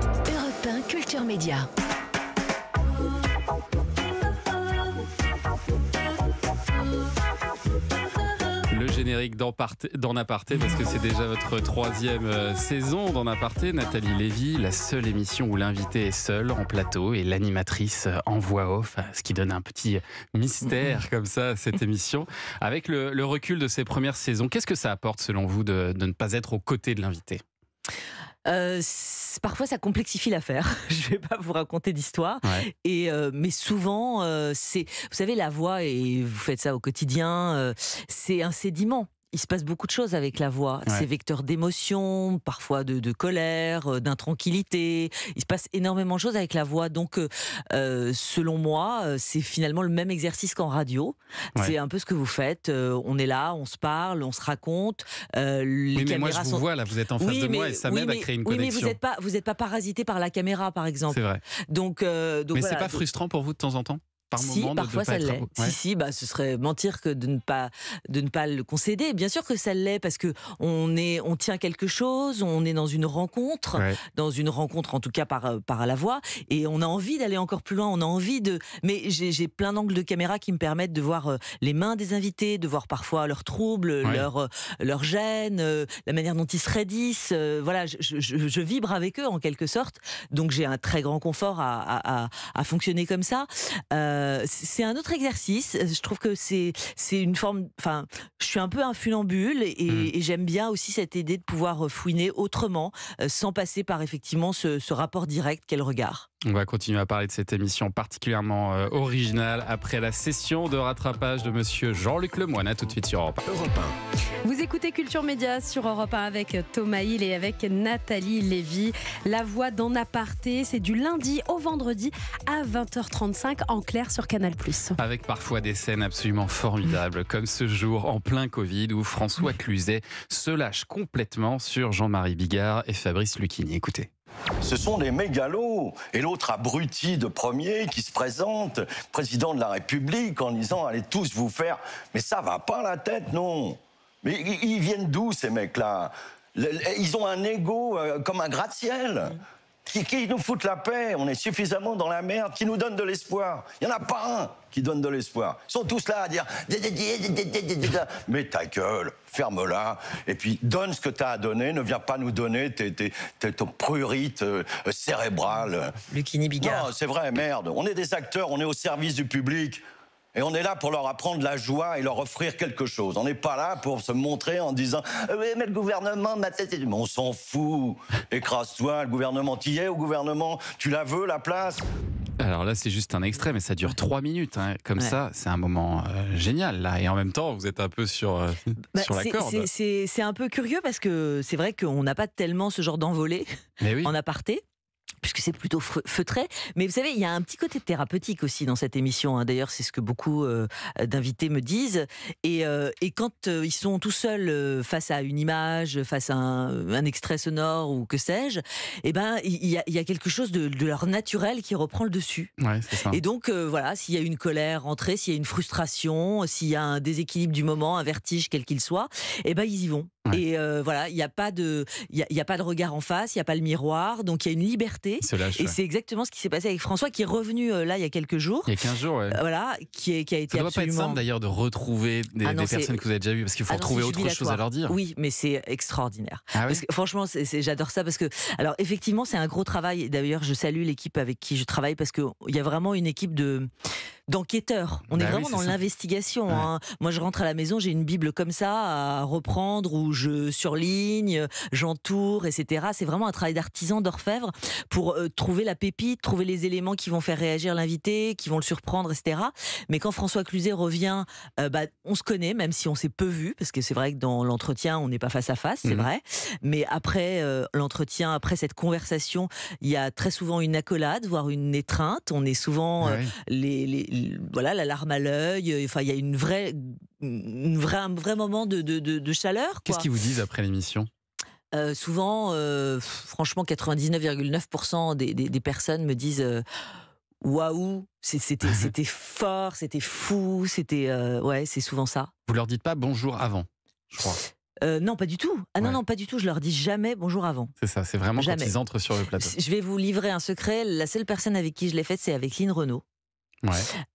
Europe Culture Média. Le générique d'en aparté, parce que c'est déjà votre troisième euh, saison d'en aparté. Nathalie Lévy, la seule émission où l'invité est seul en plateau et l'animatrice euh, en voix off, euh, ce qui donne un petit mystère comme ça à cette émission. Avec le, recul de ces premières saisons, qu'est-ce que ça apporte selon vous de ne pas être aux côtés de l'invité euh, parfois ça complexifie l'affaire. Je vais pas vous raconter d'histoire. Euh, mais souvent, euh, c'est, vous savez, la voix et vous faites ça au quotidien, c'est un sédiment il se passe beaucoup de choses avec la voix. C'est vecteur d'émotion, parfois de, colère, euh, d'intranquillité. Il se passe énormément de choses avec la voix. Donc, euh, euh, selon moi, c'est finalement le même exercice qu'en radio. C'est un peu ce que vous faites. on est là, on se parle, on se raconte. les mais moi, je vous vois là, vous êtes en face de moi et ça oui, m'aide à créer une connexion. Oui, mais vous n'êtes pas, parasité par la caméra, par exemple. C'est vrai. Donc, mais ce c'est pas frustrant pour vous de temps en temps si, parfois ça l'est. Si si, bah ce serait mentir que de ne pas de ne pas le concéder. Bien sûr que ça l'est parce que on est on tient quelque chose, on est dans une rencontre, dans une rencontre en tout cas par euh, par la voix et on a envie d'aller encore plus loin, on a envie de mais j'ai plein d'angles de caméra qui me permettent de voir euh, les mains des invités, de voir parfois leurs troubles, leurs leur leur euh, la manière dont ils se raidissent, voilà, je, je, vibre avec eux en quelque sorte. Donc j'ai un très grand confort à, à, à, fonctionner comme ça. Euh, c'est un autre exercice. Je trouve que c'est une forme. Enfin, je suis un peu un funambule et, hmm. j'aime bien aussi cette idée de pouvoir euh, fouiner autrement, euh, sans passer par effectivement ce, rapport direct quel le regard. On va continuer à parler de cette émission particulièrement originale après la session de rattrapage de Monsieur Jean-Luc Lemoyne. À tout de suite sur Europe 1. Vous écoutez Culture Média sur Europe 1 avec Thomas Hill et avec Nathalie Lévy. La voix d'en aparté, c'est du lundi au vendredi à 20h35 en clair sur Canal+. Avec parfois des scènes absolument formidables, comme ce jour en plein Covid où François cluset se lâche complètement sur Jean-Marie Bigard et Fabrice Lucchini. Écoutez. Ce sont des mégalos et l'autre abruti de premier qui se présente, président de la République, en disant allez tous vous faire, mais ça va pas la tête, non. Mais ils viennent d'où ces mecs-là Ils ont un ego euh, comme un gratte-ciel qui, nous foutent la paix. On est suffisamment dans la merde, qui nous donne de l'espoir. Il n'y en a pas un qui donne de l'espoir. Ils sont tous là à dire mais ta gueule, ferme-la, et puis donne ce que tu as à donner, ne viens pas nous donner tes, tes, tes ton prurite euh, cérébral. Non, c'est vrai, merde. On est des acteurs, on est au service du public. Et on est là pour leur apprendre la joie et leur offrir quelque chose. On n'est pas là pour se montrer en disant euh, mais le gouvernement, ma tête on s'en fout Écrase-toi, le gouvernement, t'y es au gouvernement, tu la veux, la place alors là, c'est juste un extrait, mais ça dure trois minutes. Hein. Comme ça, c'est un moment euh, génial. Là. Et en même temps, vous êtes un peu sur, euh, bah, sur la corde. C'est un peu curieux parce que c'est vrai qu'on n'a pas tellement ce genre d'envolée oui. en aparté puisque c'est plutôt feutré. Mais vous savez, il y a un petit côté thérapeutique aussi dans cette émission. Hein. D'ailleurs, c'est ce que beaucoup euh, d'invités me disent. Et, euh, quand euh, ils sont tout seuls face à une image, face à un, extrait sonore ou que sais-je, eh ben, il y, a quelque chose de, leur naturel qui reprend le dessus. Et donc, voilà, s'il y a une colère rentrée, s'il y a une frustration, s'il y a un déséquilibre du moment, un vertige, quel qu'il soit, eh ben, ils y vont. Et euh, voilà, il n'y a, pas de, il y a pas de regard en face, il n'y a pas le miroir, donc il y a une liberté. et c'est exactement ce qui s'est passé avec François, qui est revenu euh, là il y a quelques jours. Il y a 15 jours, ouais. Euh, voilà, qui, est, qui a été Ça absolument... doit pas être simple d'ailleurs de retrouver des, ah personnes que vous avez déjà vues, parce qu'il faut ah retrouver autre chose à leur dire. Oui, mais c'est extraordinaire. Ah parce franchement, j'adore ça, parce que, alors effectivement, c'est un gros travail. D'ailleurs, je salue l'équipe avec qui je travaille, parce qu'il y a vraiment une équipe de d'enquêteur. On est bah vraiment dans l'investigation. Hein. Moi, je rentre à la maison, j'ai une Bible comme ça à reprendre où je surligne, j'entoure, etc. C'est vraiment un travail d'artisan, d'orfèvre pour euh, trouver la pépite, trouver les éléments qui vont faire réagir l'invité, qui vont le surprendre, etc. Mais quand François Cluzet revient, euh, bah, on se connaît, même si on s'est peu vu, parce que c'est vrai que dans l'entretien, on n'est pas face à face, c'est mhm. vrai. Mais après euh, l'entretien, après cette conversation, il y a très souvent une accolade, voire une étreinte. On est souvent ah les voilà, la à l'œil. Euh, enfin, il y a une vraie, vraie, un vrai moment de, chaleur. Qu'est-ce qu'ils vous disent après l'émission euh, souvent, euh, franchement, 99,9% des, personnes me disent waouh, c'était fort, c'était fou, c'était ouais, c'est souvent ça. Vous leur dites pas bonjour avant, je crois. non, pas du tout. Ah non, non, pas du tout. Je leur dis jamais bonjour avant. C'est ça, c'est vraiment jamais. quand ils entrent sur le plateau. Je vais vous livrer un secret. La seule personne avec qui je l'ai faite, c'est avec Lynn Renault.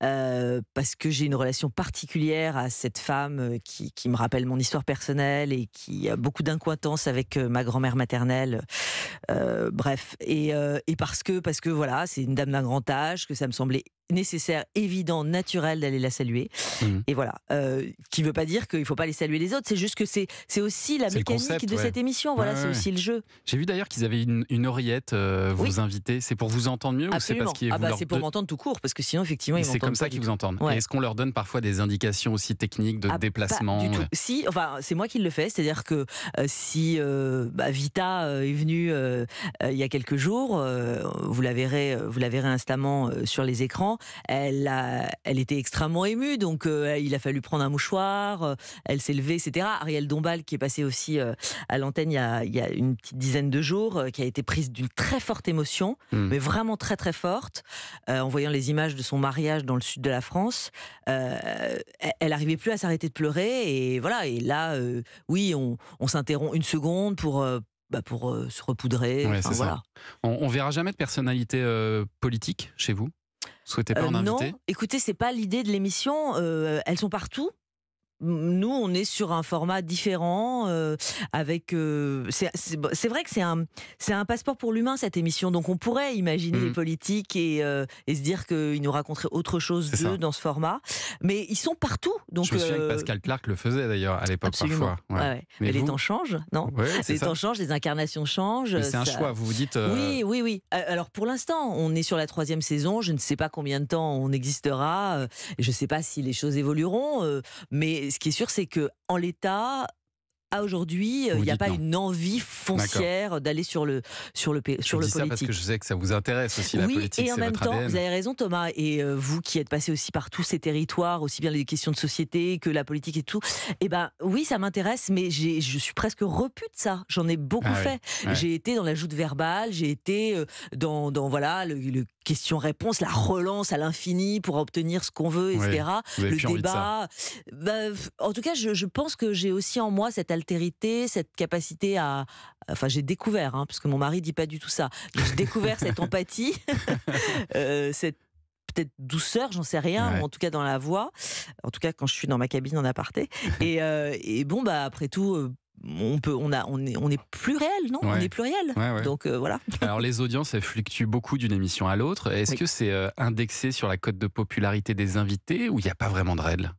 Euh, parce que j'ai une relation particulière à cette femme euh, qui, me rappelle mon histoire personnelle et qui a beaucoup d'incointance avec euh, ma grand-mère maternelle. bref, et, et, parce que parce que voilà, c'est une dame d'un grand âge que ça me semblait nécessaire, évident, naturel d'aller la saluer. Mhm. Et voilà. Euh, qui ne veut pas dire qu'il ne faut pas les saluer les autres, c'est juste que c'est, c'est aussi la mécanique de cette émission, voilà, c'est aussi le jeu. J'ai vu d'ailleurs qu'ils avaient une, une oreillette, euh, vous c'est pour vous entendre mieux ou c'est parce qu'ils ah bah, C'est pour m'entendre tout court, parce que sinon, effectivement, ils C'est comme ça qu'ils vous entendent. Et est-ce qu'on leur donne parfois des indications aussi techniques de ah, déplacement du tout. Si, enfin, c'est moi qui le fais, c'est-à-dire que euh, si euh, bah, Vita est venue il y a quelques jours, vous, la verrez, vous la verrez instamment sur les écrans, elle, était extrêmement émue, donc euh, il a fallu prendre un mouchoir, euh, elle s'est levée, etc. Ariel Dombal, qui est passée aussi euh, à l'antenne il, y a une petite dizaine de jours, qui a été prise d'une très forte émotion, hmm. mais vraiment très très forte, en voyant les images de son mariage dans le sud de la France. elle n'arrivait plus à s'arrêter de pleurer, et voilà, et là, oui, on, s'interrompt une seconde pour... Bah, se repoudrer. On, on, verra jamais de personnalité politique chez vous Souhaitez pas euh, inviter Non, écoutez, c'est pas l'idée de l'émission. Euh, elles sont partout nous, on est sur un format différent. Euh, avec, euh, c'est vrai que c'est un, c'est un passeport pour l'humain cette émission. Donc on pourrait imaginer les mmh. politiques et, euh, et se dire qu'ils nous raconteraient autre chose d'eux dans ce format. Mais ils sont partout. Donc je me souviens que Pascal Clark le faisait d'ailleurs à l'époque parfois. Ah mais, les temps changent, non Les temps changent, les incarnations changent. C'est un choix. Vous vous dites. Oui, oui, oui. Alors pour l'instant, on est sur la troisième saison. Je ne sais pas combien de temps on existera. Je ne sais pas si les choses évolueront. Mais ce qui est sûr, c'est que en l'état, aujourd'hui, euh, il n'y a pas une envie foncière d'aller sur le, sur le, sur le politique. Ça parce que je sais que ça vous intéresse aussi, la oui, Et en même temps, vous avez raison, Thomas, et euh, vous qui êtes passé aussi par tous ces territoires, aussi bien les questions de société que la politique et tout, eh ben oui, ça m'intéresse, mais je suis presque repu de ça. J'en ai beaucoup ah fait. J'ai été dans la joute verbale, j'ai été euh, dans, voilà, le, question-réponse, la relance à l'infini pour obtenir ce qu'on veut, etc. le débat. Bah, en tout cas, je, je pense que j'ai aussi en moi cette cette capacité à. Enfin, j'ai découvert, hein, parce que mon mari dit pas du tout ça. J'ai découvert cette empathie, euh, cette peut-être douceur, j'en sais rien, en tout cas dans la voix, en tout cas quand je suis dans ma cabine en aparté. Euh, et, bon, bah après tout. Euh, on peut, on a, on est, on est pluriel, non On est pluriel. réel. Donc voilà. Alors les audiences, elles fluctuent beaucoup d'une émission à l'autre. Est-ce que c'est indexé sur la cote de popularité des invités ou il n'y a pas vraiment de règle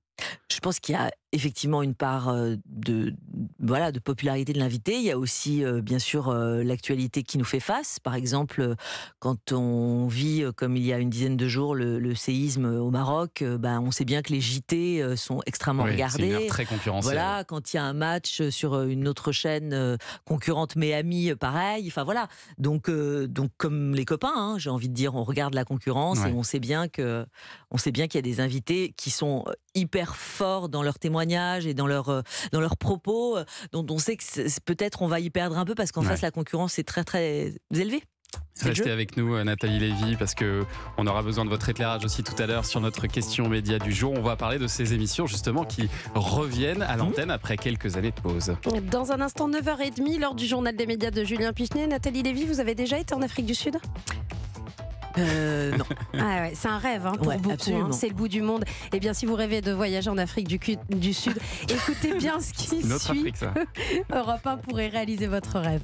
je pense qu'il y a effectivement une part euh, de voilà de popularité de l'invité. Il y a aussi euh, bien sûr euh, l'actualité qui nous fait face. Par exemple, quand on vit comme il y a une dizaine de jours le, séisme au Maroc, ben, on sait bien que les JT sont extrêmement regardés. très Voilà, quand il y a un match sur une autre chaîne concurrente mais amis, pareil. Enfin voilà. Donc donc comme les copains, hein, j'ai envie de dire, on regarde la concurrence et on sait bien que on sait bien qu'il y a des invités qui sont hyper forts dans leur témoignage et dans leurs euh, dans leurs propos, euh, dont on sait que peut-être on va y perdre un peu parce qu'en face la concurrence est très très élevée. Restez avec nous, euh, Nathalie Lévy, parce que on aura besoin de votre éclairage aussi tout à l'heure sur notre question média du jour. On va parler de ces émissions justement qui reviennent à mhm. l'antenne après quelques années de pause. Dans un instant, 9h30, lors du journal des médias de Julien Pichenet. Nathalie Lévy, vous avez déjà été en Afrique du Sud euh, non. Ah c'est un rêve hein, pour beaucoup. Hein. c'est le bout du monde. Et eh bien, si vous rêvez de voyager en Afrique du, Sud, écoutez bien ce qui suit. Afrique, ça. Europe 1 pourrait réaliser votre rêve.